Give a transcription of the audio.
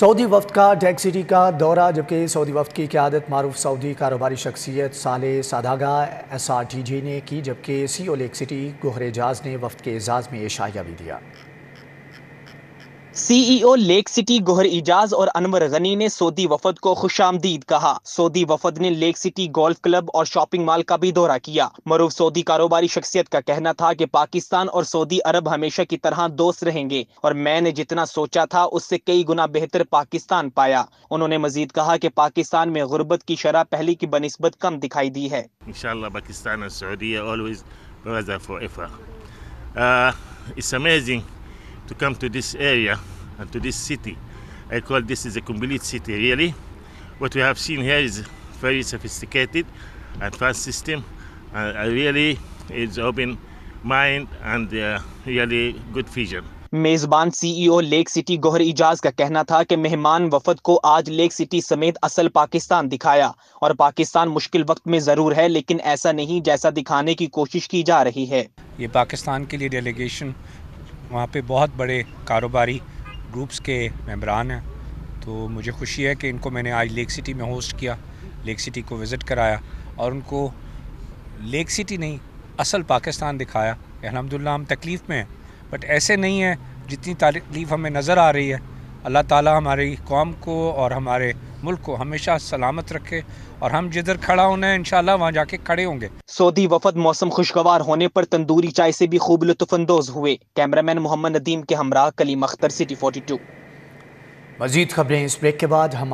Saudi वफ्त का टैक city का दौरा जबकि सऊदी वफ्त की क्यादत मारूफ सऊदी कारोबारी शख्सियत साले सादागा एस आर टी जी ने की जबकि C O Lake City Gohar Ejaz ने वफ्त के एजाज़ में इशाया भी दिया CEO Lake City Gohar Ijaz और अनवर गनी ने सऊदी वफद को खुश आमदीद कहा सऊदी वफद ने लेक सिटी गोल्फ क्लब और शॉपिंग मॉल का भी दौरा किया मरूफ सऊदी कारोबारी शख्सियत का कहना था कि पाकिस्तान और सऊदी अरब हमेशा की तरह दोस्त रहेंगे और मैंने जितना सोचा था उससे कई गुना बेहतर पाकिस्तान पाया उन्होंने मजीद कहा की पाकिस्तान में गुर्बत की शराह पहले की बनस्बत कम दिखाई दी है to come to this area and to this city. I call this is a complete city really. What we have seen here is very sophisticated and fast system and uh, really is open mind and uh, really good vision. मेजबान CEO Lake City Gohar Ijaz का कहना था कि मेहमान वफद को आज Lake city समेत असल पाकिस्तान दिखाया और पाकिस्तान मुश्किल वक्त में ज़रूर है लेकिन ऐसा नहीं जैसा दिखाने की कोशिश की जा रही है ये पाकिस्तान के लिए डेलीगेशन वहाँ पे बहुत बड़े कारोबारी ग्रुप्स के मेम्बरान हैं तो मुझे खुशी है कि इनको मैंने आज लेक सिटी में होस्ट किया लेक सिटी को विज़िट कराया और उनको लेक सिटी नहीं असल पाकिस्तान दिखाया अलहमदिल्ला हम तकलीफ़ में हैं बट ऐसे नहीं है जितनी तकलीफ़ हमें नज़र आ रही है अल्लाह ताला हमारी कौम को और हमारे मुल्क को हमेशा सलामत रखे और हम जिधर खड़ा होना है इनशाला वहाँ जाके खड़े होंगे सऊदी वफद मौसम खुशगवार होने पर तंदूरी चाय से भी खूब लुफानंदोज हुए कैमरामैन मोहम्मद नदीम के हमरा Kaleem Akhtar City forty two मजीद खबरें इस ब्रेक के बाद हमारे